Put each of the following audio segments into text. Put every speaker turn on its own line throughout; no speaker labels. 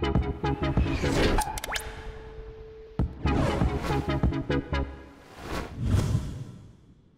Thank you.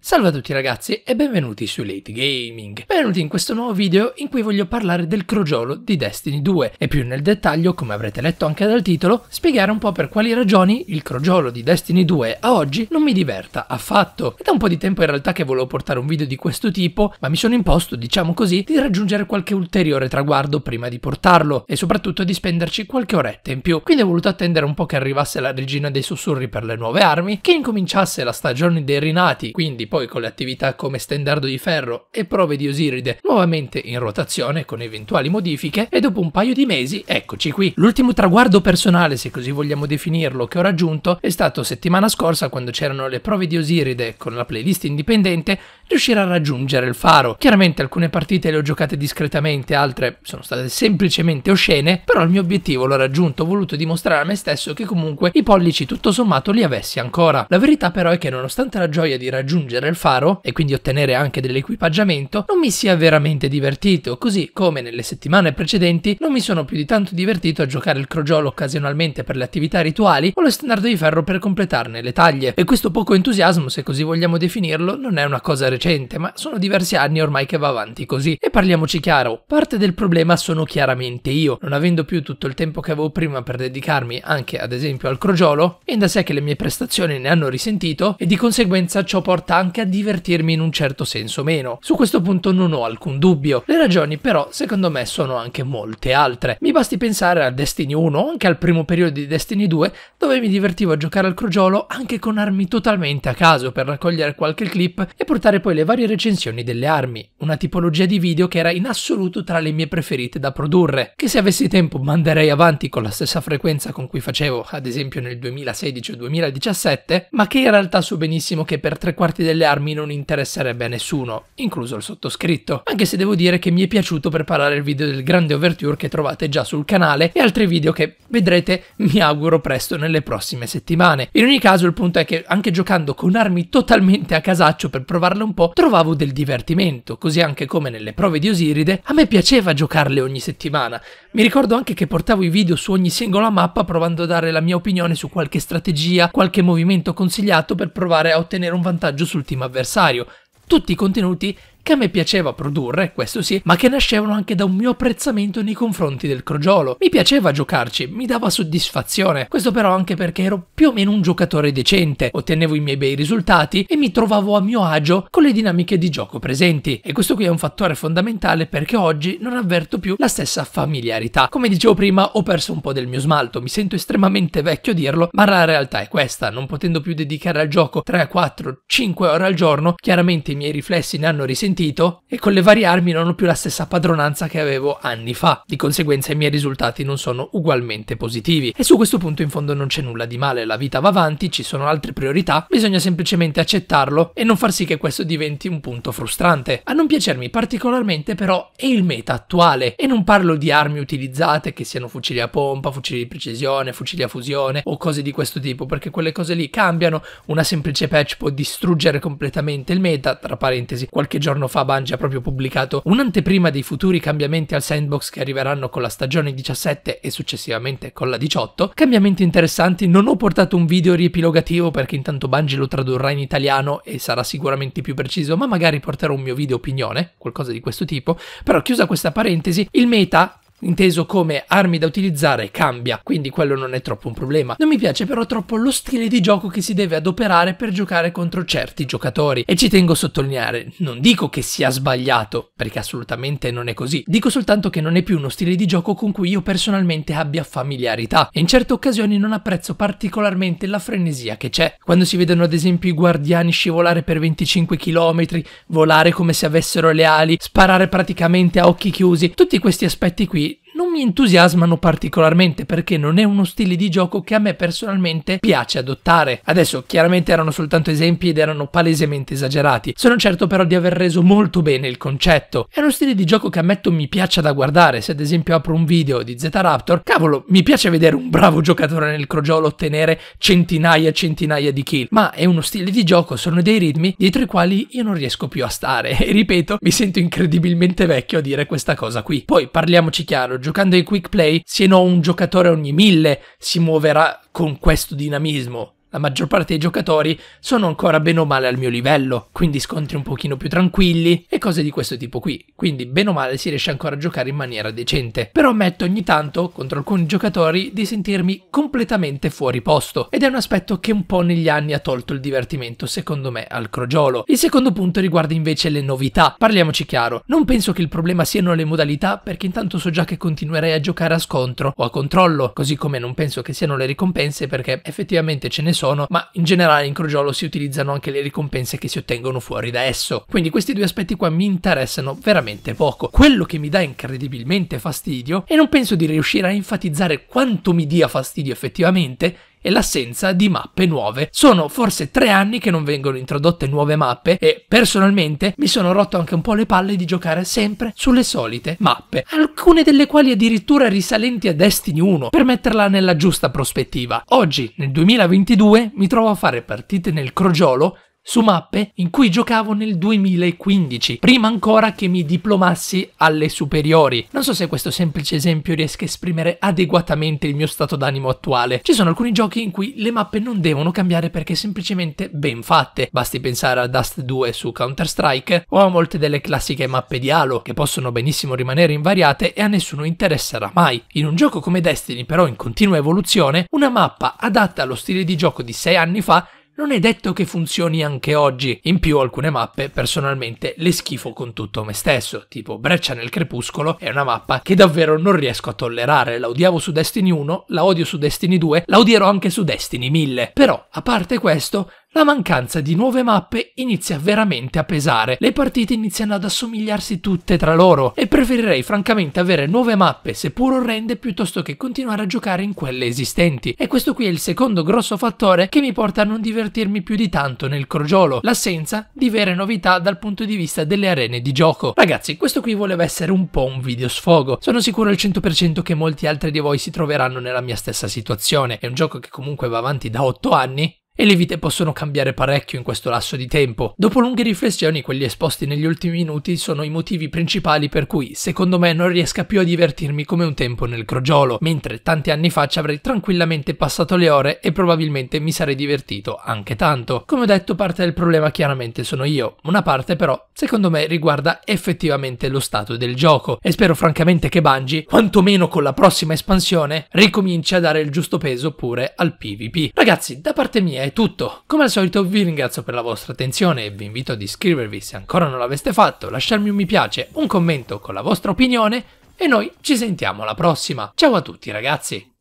Salve a tutti ragazzi e benvenuti su Late Gaming. Benvenuti in questo nuovo video in cui voglio parlare del crogiolo di Destiny 2 e più nel dettaglio, come avrete letto anche dal titolo, spiegare un po' per quali ragioni il crogiolo di Destiny 2 a oggi non mi diverta affatto. È da un po' di tempo in realtà che volevo portare un video di questo tipo, ma mi sono imposto, diciamo così, di raggiungere qualche ulteriore traguardo prima di portarlo e soprattutto di spenderci qualche oretta in più. Quindi ho voluto attendere un po' che arrivasse la regina dei sussurri per le nuove armi, che incominciasse la stagione dei rinati, quindi poi con le attività come Stendardo di Ferro e Prove di Osiride nuovamente in rotazione con eventuali modifiche e dopo un paio di mesi eccoci qui. L'ultimo traguardo personale, se così vogliamo definirlo, che ho raggiunto è stato settimana scorsa quando c'erano le prove di Osiride con la playlist indipendente riuscirà a raggiungere il faro. Chiaramente alcune partite le ho giocate discretamente, altre sono state semplicemente oscene, però il mio obiettivo l'ho raggiunto, ho voluto dimostrare a me stesso che comunque i pollici tutto sommato li avessi ancora. La verità però è che nonostante la gioia di raggiungere il faro e quindi ottenere anche dell'equipaggiamento, non mi sia veramente divertito, così come nelle settimane precedenti non mi sono più di tanto divertito a giocare il crogiolo occasionalmente per le attività rituali o lo standard di ferro per completarne le taglie. E questo poco entusiasmo, se così vogliamo definirlo, non è una cosa recente, ma sono diversi anni ormai che va avanti così. E parliamoci chiaro, parte del problema sono chiaramente io, non avendo più tutto il tempo che avevo prima per dedicarmi anche ad esempio al crogiolo, è da sé che le mie prestazioni ne hanno risentito e di conseguenza ciò porta anche a divertirmi in un certo senso meno. Su questo punto non ho alcun dubbio, le ragioni però secondo me sono anche molte altre. Mi basti pensare a Destiny 1 o anche al primo periodo di Destiny 2 dove mi divertivo a giocare al crogiolo anche con armi totalmente a caso per raccogliere qualche clip e portare poi le varie recensioni delle armi, una tipologia di video che era in assoluto tra le mie preferite da produrre, che se avessi tempo manderei avanti con la stessa frequenza con cui facevo, ad esempio nel 2016 o 2017, ma che in realtà so benissimo che per tre quarti delle armi non interesserebbe a nessuno, incluso il sottoscritto, anche se devo dire che mi è piaciuto preparare il video del grande overture che trovate già sul canale e altri video che vedrete mi auguro presto nelle prossime settimane. In ogni caso il punto è che anche giocando con armi totalmente a casaccio per provarle un po', trovavo del divertimento, così anche come nelle prove di Osiride, a me piaceva giocarle ogni settimana. Mi ricordo anche che portavo i video su ogni singola mappa provando a dare la mia opinione su qualche strategia, qualche movimento consigliato per provare a ottenere un vantaggio sul team avversario. Tutti i contenuti che a me piaceva produrre, questo sì, ma che nascevano anche da un mio apprezzamento nei confronti del crogiolo. Mi piaceva giocarci, mi dava soddisfazione, questo però anche perché ero più o meno un giocatore decente, ottenevo i miei bei risultati e mi trovavo a mio agio con le dinamiche di gioco presenti. E questo qui è un fattore fondamentale perché oggi non avverto più la stessa familiarità. Come dicevo prima, ho perso un po' del mio smalto, mi sento estremamente vecchio dirlo, ma la realtà è questa, non potendo più dedicare al gioco 3, 4, 5 ore al giorno, chiaramente i miei riflessi ne hanno risentito risentito e con le varie armi non ho più la stessa padronanza che avevo anni fa. Di conseguenza i miei risultati non sono ugualmente positivi. E su questo punto in fondo non c'è nulla di male, la vita va avanti, ci sono altre priorità, bisogna semplicemente accettarlo e non far sì che questo diventi un punto frustrante. A non piacermi particolarmente però è il meta attuale e non parlo di armi utilizzate che siano fucili a pompa, fucili di precisione, fucili a fusione o cose di questo tipo perché quelle cose lì cambiano, una semplice patch può distruggere completamente il meta, tra parentesi qualche giorno anno fa Bungie ha proprio pubblicato un'anteprima dei futuri cambiamenti al sandbox che arriveranno con la stagione 17 e successivamente con la 18. Cambiamenti interessanti, non ho portato un video riepilogativo perché intanto Bungie lo tradurrà in italiano e sarà sicuramente più preciso, ma magari porterò un mio video opinione, qualcosa di questo tipo. Però chiusa questa parentesi, il meta inteso come armi da utilizzare cambia, quindi quello non è troppo un problema. Non mi piace però troppo lo stile di gioco che si deve adoperare per giocare contro certi giocatori e ci tengo a sottolineare, non dico che sia sbagliato, perché assolutamente non è così, dico soltanto che non è più uno stile di gioco con cui io personalmente abbia familiarità e in certe occasioni non apprezzo particolarmente la frenesia che c'è. Quando si vedono ad esempio i guardiani scivolare per 25 km, volare come se avessero le ali, sparare praticamente a occhi chiusi, tutti questi aspetti qui non mi entusiasmano particolarmente perché non è uno stile di gioco che a me personalmente piace adottare. Adesso chiaramente erano soltanto esempi ed erano palesemente esagerati, sono certo però di aver reso molto bene il concetto. È uno stile di gioco che ammetto mi piaccia da guardare, se ad esempio apro un video di Z Raptor, cavolo, mi piace vedere un bravo giocatore nel crogiolo ottenere centinaia e centinaia di kill, ma è uno stile di gioco, sono dei ritmi dietro i quali io non riesco più a stare e ripeto, mi sento incredibilmente vecchio a dire questa cosa qui. Poi parliamoci chiaro, giocando ai quick play, se no un giocatore ogni mille si muoverà con questo dinamismo la maggior parte dei giocatori sono ancora bene o male al mio livello, quindi scontri un pochino più tranquilli e cose di questo tipo qui, quindi bene o male si riesce ancora a giocare in maniera decente. Però ammetto ogni tanto, contro alcuni giocatori, di sentirmi completamente fuori posto ed è un aspetto che un po' negli anni ha tolto il divertimento secondo me al crogiolo. Il secondo punto riguarda invece le novità, parliamoci chiaro, non penso che il problema siano le modalità perché intanto so già che continuerei a giocare a scontro o a controllo, così come non penso che siano le ricompense perché effettivamente ce ne sono sono, ma in generale in crogiolo si utilizzano anche le ricompense che si ottengono fuori da esso. Quindi questi due aspetti qua mi interessano veramente poco. Quello che mi dà incredibilmente fastidio, e non penso di riuscire a enfatizzare quanto mi dia fastidio effettivamente, e l'assenza di mappe nuove. Sono forse tre anni che non vengono introdotte nuove mappe e personalmente mi sono rotto anche un po' le palle di giocare sempre sulle solite mappe, alcune delle quali addirittura risalenti a Destiny 1 per metterla nella giusta prospettiva. Oggi, nel 2022, mi trovo a fare partite nel crogiolo su mappe in cui giocavo nel 2015, prima ancora che mi diplomassi alle superiori. Non so se questo semplice esempio riesca a esprimere adeguatamente il mio stato d'animo attuale. Ci sono alcuni giochi in cui le mappe non devono cambiare perché semplicemente ben fatte. Basti pensare a Dust 2 su Counter-Strike o a molte delle classiche mappe di Halo che possono benissimo rimanere invariate e a nessuno interesserà mai. In un gioco come Destiny però in continua evoluzione, una mappa adatta allo stile di gioco di 6 anni fa non è detto che funzioni anche oggi. In più alcune mappe personalmente le schifo con tutto me stesso, tipo Breccia nel Crepuscolo è una mappa che davvero non riesco a tollerare, la odiavo su Destiny 1, la odio su Destiny 2, la odierò anche su Destiny 1000. Però, a parte questo, la mancanza di nuove mappe inizia veramente a pesare. Le partite iniziano ad assomigliarsi tutte tra loro e preferirei francamente avere nuove mappe, seppur orrende, piuttosto che continuare a giocare in quelle esistenti. E questo qui è il secondo grosso fattore che mi porta a non divertirmi più di tanto nel crogiolo, l'assenza di vere novità dal punto di vista delle arene di gioco. Ragazzi, questo qui voleva essere un po' un video sfogo. Sono sicuro al 100% che molti altri di voi si troveranno nella mia stessa situazione. È un gioco che comunque va avanti da 8 anni e le vite possono cambiare parecchio in questo lasso di tempo. Dopo lunghe riflessioni, quelli esposti negli ultimi minuti sono i motivi principali per cui, secondo me, non riesca più a divertirmi come un tempo nel crogiolo, mentre tanti anni fa ci avrei tranquillamente passato le ore e probabilmente mi sarei divertito anche tanto. Come ho detto, parte del problema chiaramente sono io, una parte però, secondo me, riguarda effettivamente lo stato del gioco e spero francamente che Bungie, quantomeno con la prossima espansione, ricominci a dare il giusto peso pure al PvP. Ragazzi, da parte mia è è tutto. Come al solito vi ringrazio per la vostra attenzione e vi invito ad iscrivervi se ancora non l'aveste fatto, lasciarmi un mi piace, un commento con la vostra opinione e noi ci sentiamo alla prossima. Ciao a tutti ragazzi!